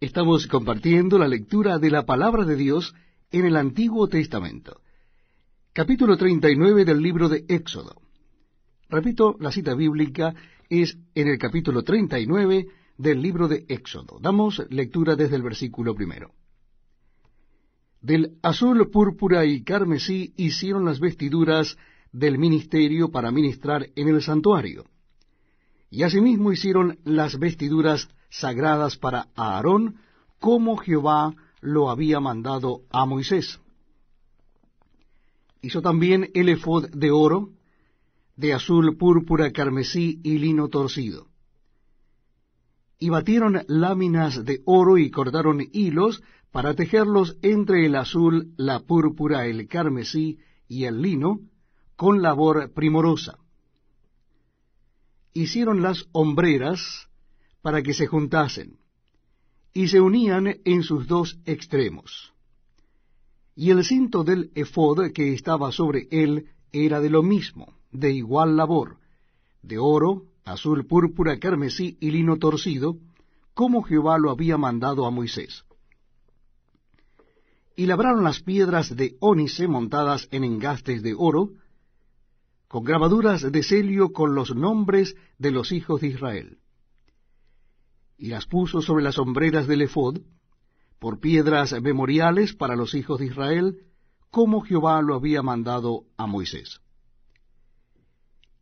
Estamos compartiendo la lectura de la palabra de Dios en el Antiguo Testamento. Capítulo 39 del libro de Éxodo. Repito, la cita bíblica es en el capítulo 39 del libro de Éxodo. Damos lectura desde el versículo primero. Del azul, púrpura y carmesí hicieron las vestiduras del ministerio para ministrar en el santuario. Y asimismo hicieron las vestiduras sagradas para Aarón, como Jehová lo había mandado a Moisés. Hizo también el efod de oro, de azul, púrpura, carmesí y lino torcido. Y batieron láminas de oro y cortaron hilos para tejerlos entre el azul, la púrpura, el carmesí y el lino, con labor primorosa. Hicieron las hombreras para que se juntasen, y se unían en sus dos extremos. Y el cinto del efod que estaba sobre él era de lo mismo, de igual labor, de oro, azul, púrpura, carmesí y lino torcido, como Jehová lo había mandado a Moisés. Y labraron las piedras de ónice montadas en engastes de oro, con grabaduras de celio con los nombres de los hijos de Israel y las puso sobre las sombreras del ephod, por piedras memoriales para los hijos de Israel, como Jehová lo había mandado a Moisés.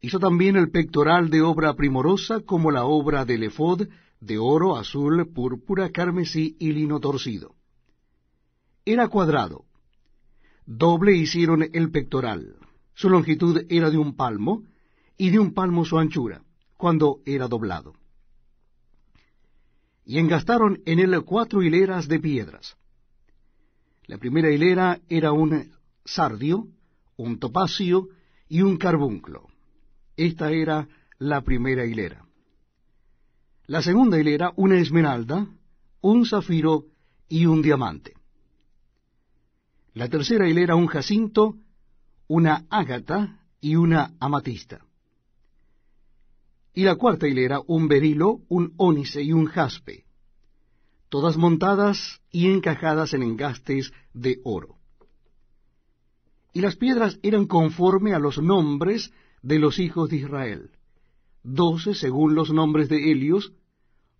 Hizo también el pectoral de obra primorosa como la obra del ephod de oro, azul, púrpura, carmesí y lino torcido. Era cuadrado. Doble hicieron el pectoral. Su longitud era de un palmo y de un palmo su anchura, cuando era doblado y engastaron en él cuatro hileras de piedras. La primera hilera era un sardio, un topacio y un carbunclo. Esta era la primera hilera. La segunda hilera, una esmeralda, un zafiro y un diamante. La tercera hilera, un jacinto, una ágata y una amatista y la cuarta hilera un berilo, un ónice y un jaspe, todas montadas y encajadas en engastes de oro. Y las piedras eran conforme a los nombres de los hijos de Israel, doce según los nombres de Helios,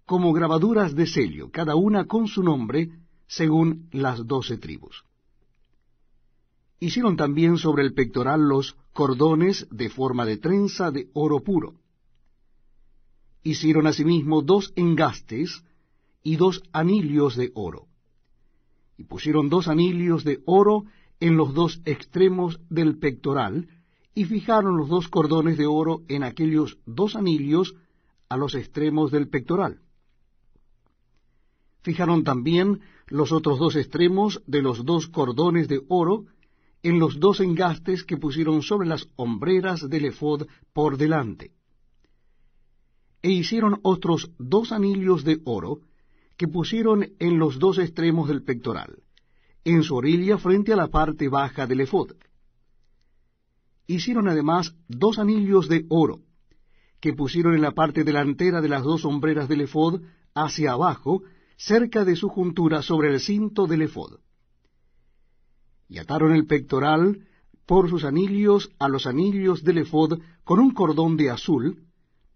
como grabaduras de celio, cada una con su nombre, según las doce tribus. Hicieron también sobre el pectoral los cordones de forma de trenza de oro puro Hicieron asimismo dos engastes y dos anillos de oro. Y pusieron dos anillos de oro en los dos extremos del pectoral, y fijaron los dos cordones de oro en aquellos dos anillos a los extremos del pectoral. Fijaron también los otros dos extremos de los dos cordones de oro en los dos engastes que pusieron sobre las hombreras del efod por delante e hicieron otros dos anillos de oro que pusieron en los dos extremos del pectoral, en su orilla frente a la parte baja del efod. Hicieron además dos anillos de oro que pusieron en la parte delantera de las dos sombreras del efod hacia abajo, cerca de su juntura sobre el cinto del efod. Y ataron el pectoral por sus anillos a los anillos del efod con un cordón de azul,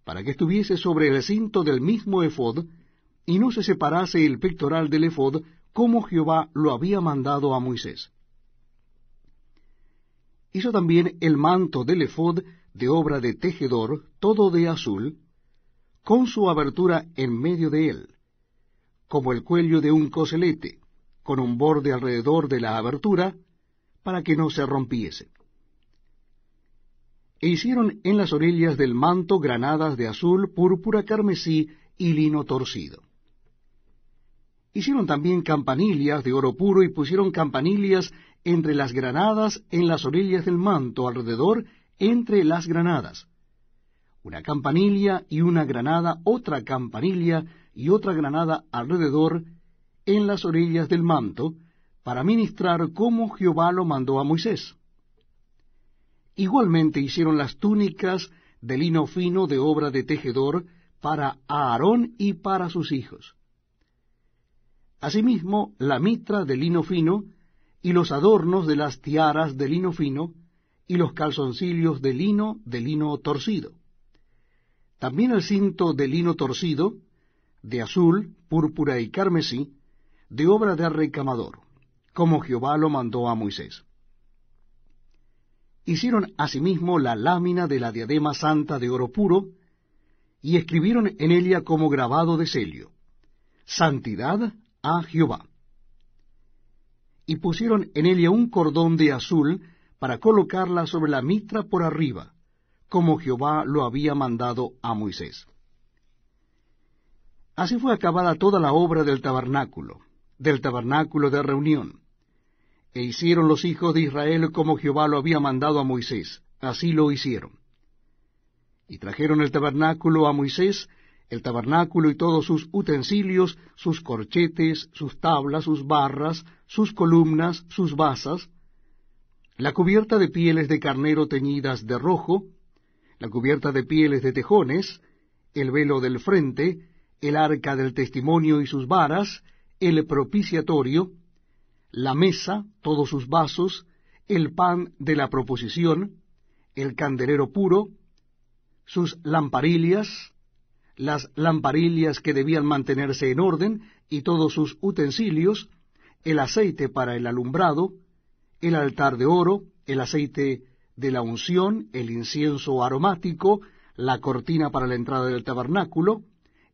para que estuviese sobre el cinto del mismo efod, y no se separase el pectoral del efod, como Jehová lo había mandado a Moisés. Hizo también el manto del efod de obra de tejedor, todo de azul, con su abertura en medio de él, como el cuello de un coselete, con un borde alrededor de la abertura, para que no se rompiese e hicieron en las orillas del manto granadas de azul, púrpura, carmesí y lino torcido. Hicieron también campanillas de oro puro y pusieron campanillas entre las granadas en las orillas del manto, alrededor entre las granadas. Una campanilla y una granada, otra campanilla y otra granada alrededor en las orillas del manto, para ministrar como Jehová lo mandó a Moisés. Igualmente hicieron las túnicas de lino fino de obra de tejedor para Aarón y para sus hijos. Asimismo, la mitra de lino fino y los adornos de las tiaras de lino fino y los calzoncillos de lino de lino torcido. También el cinto de lino torcido, de azul, púrpura y carmesí, de obra de arrecamador, como Jehová lo mandó a Moisés. Hicieron asimismo la lámina de la diadema santa de oro puro, y escribieron en ella como grabado de celio, Santidad a Jehová. Y pusieron en ella un cordón de azul para colocarla sobre la mitra por arriba, como Jehová lo había mandado a Moisés. Así fue acabada toda la obra del tabernáculo, del tabernáculo de reunión, e hicieron los hijos de Israel como Jehová lo había mandado a Moisés. Así lo hicieron. Y trajeron el tabernáculo a Moisés, el tabernáculo y todos sus utensilios, sus corchetes, sus tablas, sus barras, sus columnas, sus basas, la cubierta de pieles de carnero teñidas de rojo, la cubierta de pieles de tejones, el velo del frente, el arca del testimonio y sus varas, el propiciatorio, la mesa, todos sus vasos, el pan de la proposición, el candelero puro, sus lamparillas, las lamparillas que debían mantenerse en orden, y todos sus utensilios, el aceite para el alumbrado, el altar de oro, el aceite de la unción, el incienso aromático, la cortina para la entrada del tabernáculo,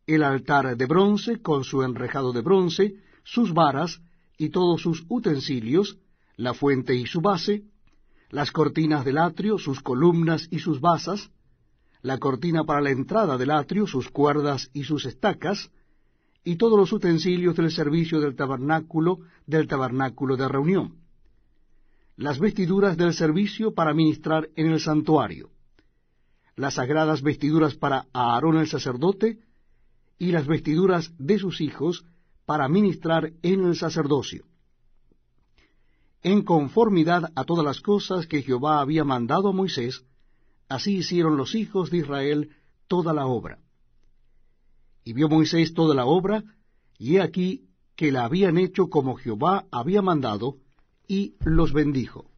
el altar de bronce con su enrejado de bronce, sus varas, y todos sus utensilios, la fuente y su base, las cortinas del atrio, sus columnas y sus basas, la cortina para la entrada del atrio, sus cuerdas y sus estacas, y todos los utensilios del servicio del tabernáculo, del tabernáculo de reunión, las vestiduras del servicio para ministrar en el santuario, las sagradas vestiduras para Aarón el sacerdote, y las vestiduras de sus hijos para ministrar en el sacerdocio, en conformidad a todas las cosas que Jehová había mandado a Moisés, así hicieron los hijos de Israel toda la obra. Y vio Moisés toda la obra, y he aquí que la habían hecho como Jehová había mandado, y los bendijo.